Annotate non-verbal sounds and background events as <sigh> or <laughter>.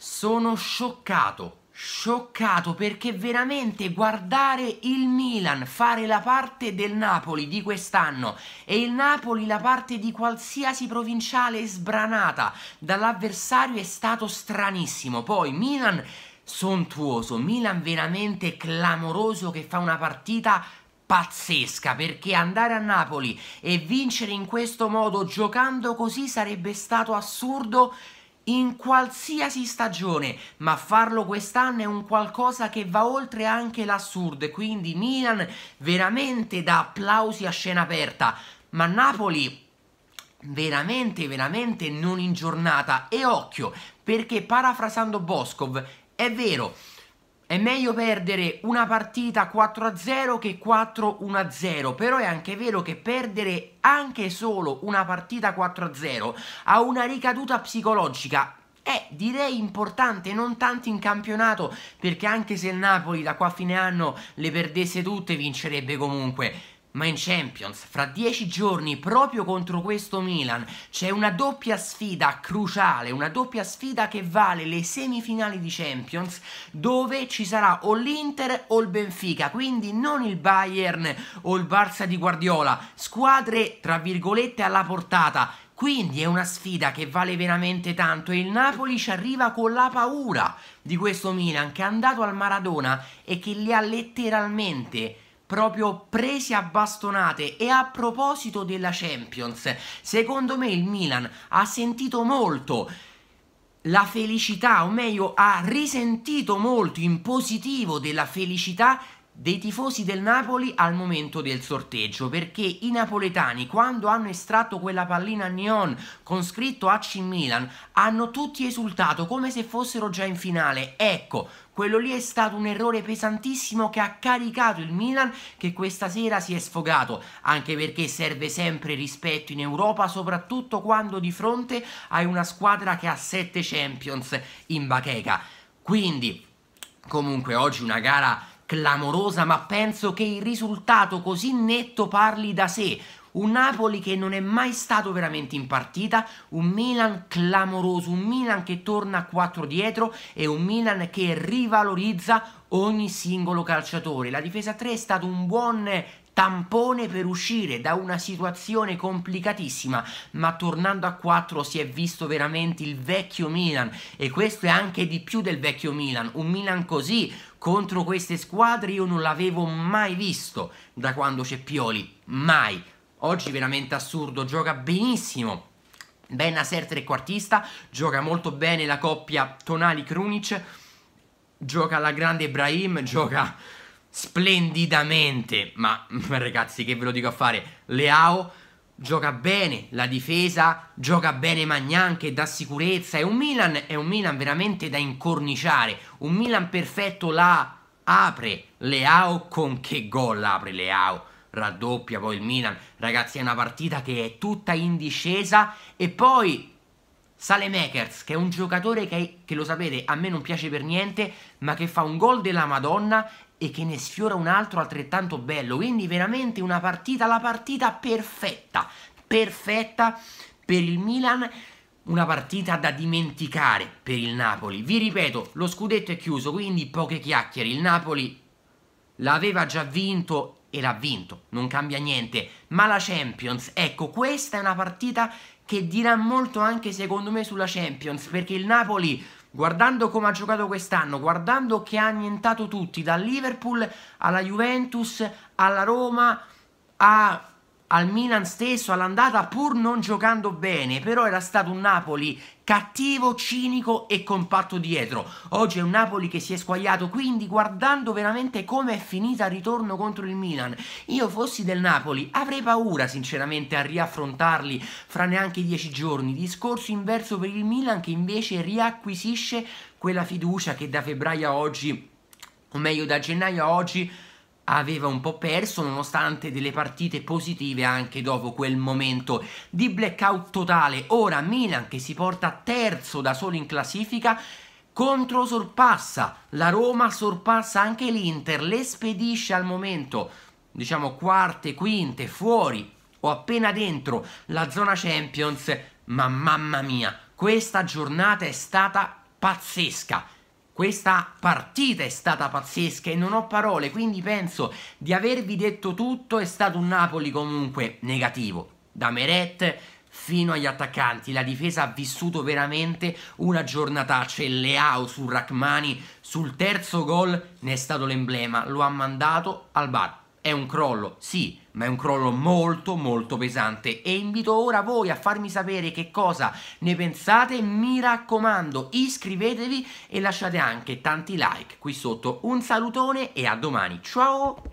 Sono scioccato, scioccato perché veramente guardare il Milan fare la parte del Napoli di quest'anno e il Napoli la parte di qualsiasi provinciale sbranata dall'avversario è stato stranissimo. Poi Milan sontuoso, Milan veramente clamoroso che fa una partita pazzesca perché andare a Napoli e vincere in questo modo giocando così sarebbe stato assurdo in qualsiasi stagione, ma farlo quest'anno è un qualcosa che va oltre anche l'assurdo e quindi Milan veramente dà applausi a scena aperta, ma Napoli veramente veramente non in giornata e occhio perché parafrasando Boscov è vero è meglio perdere una partita 4-0 che 4-1-0, però è anche vero che perdere anche solo una partita 4-0 ha una ricaduta psicologica è direi importante, non tanto in campionato, perché anche se il Napoli da qua a fine anno le perdesse tutte vincerebbe comunque ma in Champions fra dieci giorni proprio contro questo Milan c'è una doppia sfida cruciale, una doppia sfida che vale le semifinali di Champions dove ci sarà o l'Inter o il Benfica, quindi non il Bayern o il Barça di Guardiola, squadre tra virgolette alla portata. Quindi è una sfida che vale veramente tanto e il Napoli ci arriva con la paura di questo Milan che è andato al Maradona e che li ha letteralmente proprio presi a bastonate e a proposito della Champions, secondo me il Milan ha sentito molto la felicità, o meglio ha risentito molto in positivo della felicità dei tifosi del Napoli al momento del sorteggio perché i napoletani quando hanno estratto quella pallina a neon con scritto AC Milan hanno tutti esultato come se fossero già in finale ecco quello lì è stato un errore pesantissimo che ha caricato il Milan che questa sera si è sfogato, anche perché serve sempre rispetto in Europa, soprattutto quando di fronte hai una squadra che ha 7 Champions in bacheca. Quindi, comunque oggi una gara clamorosa, ma penso che il risultato così netto parli da sé. Un Napoli che non è mai stato veramente in partita, un Milan clamoroso, un Milan che torna a quattro dietro e un Milan che rivalorizza ogni singolo calciatore. La difesa 3 è stato un buon tampone per uscire da una situazione complicatissima, ma tornando a 4 si è visto veramente il vecchio Milan e questo è anche di più del vecchio Milan, un Milan così contro queste squadre io non l'avevo mai visto da quando c'è Pioli, mai. Oggi veramente assurdo, gioca benissimo. Ben Aser trequartista, gioca molto bene la coppia Tonali-Krunic, gioca alla grande Ibrahim, gioca splendidamente, ma <laughs> ragazzi che ve lo dico a fare, Leao gioca bene la difesa, gioca bene Magnan che dà sicurezza, è un Milan, è un Milan veramente da incorniciare, un Milan perfetto la apre Leao con che gol apre Leao? raddoppia poi il Milan. Ragazzi, è una partita che è tutta in discesa. E poi Sale Makers, che è un giocatore che, che, lo sapete, a me non piace per niente, ma che fa un gol della Madonna e che ne sfiora un altro altrettanto bello. Quindi veramente una partita, la partita perfetta, perfetta per il Milan, una partita da dimenticare per il Napoli. Vi ripeto, lo scudetto è chiuso, quindi poche chiacchiere. Il Napoli l'aveva già vinto e l'ha vinto, non cambia niente. Ma la Champions, ecco, questa è una partita che dirà molto anche secondo me sulla Champions, perché il Napoli guardando come ha giocato quest'anno, guardando che ha annientato tutti, dal Liverpool alla Juventus, alla Roma, a al Milan stesso all'andata pur non giocando bene, però era stato un Napoli cattivo, cinico e compatto dietro. Oggi è un Napoli che si è squagliato, quindi guardando veramente come è finita il ritorno contro il Milan, io fossi del Napoli avrei paura sinceramente a riaffrontarli fra neanche dieci giorni. Discorso inverso per il Milan che invece riacquisisce quella fiducia che da febbraio a oggi, o meglio da gennaio a oggi, aveva un po' perso nonostante delle partite positive anche dopo quel momento di blackout totale. Ora Milan che si porta terzo da solo in classifica contro sorpassa, la Roma sorpassa anche l'Inter, le spedisce al momento diciamo quarte, quinte, fuori o appena dentro la zona Champions, ma mamma mia, questa giornata è stata pazzesca questa partita è stata pazzesca e non ho parole, quindi penso di avervi detto tutto, è stato un Napoli comunque negativo, da Meret fino agli attaccanti, la difesa ha vissuto veramente una giornataccia e Leao su Rachmani sul terzo gol ne è stato l'emblema, lo ha mandato al bar. È un crollo, sì, ma è un crollo molto molto pesante e invito ora voi a farmi sapere che cosa ne pensate, mi raccomando iscrivetevi e lasciate anche tanti like qui sotto, un salutone e a domani, ciao!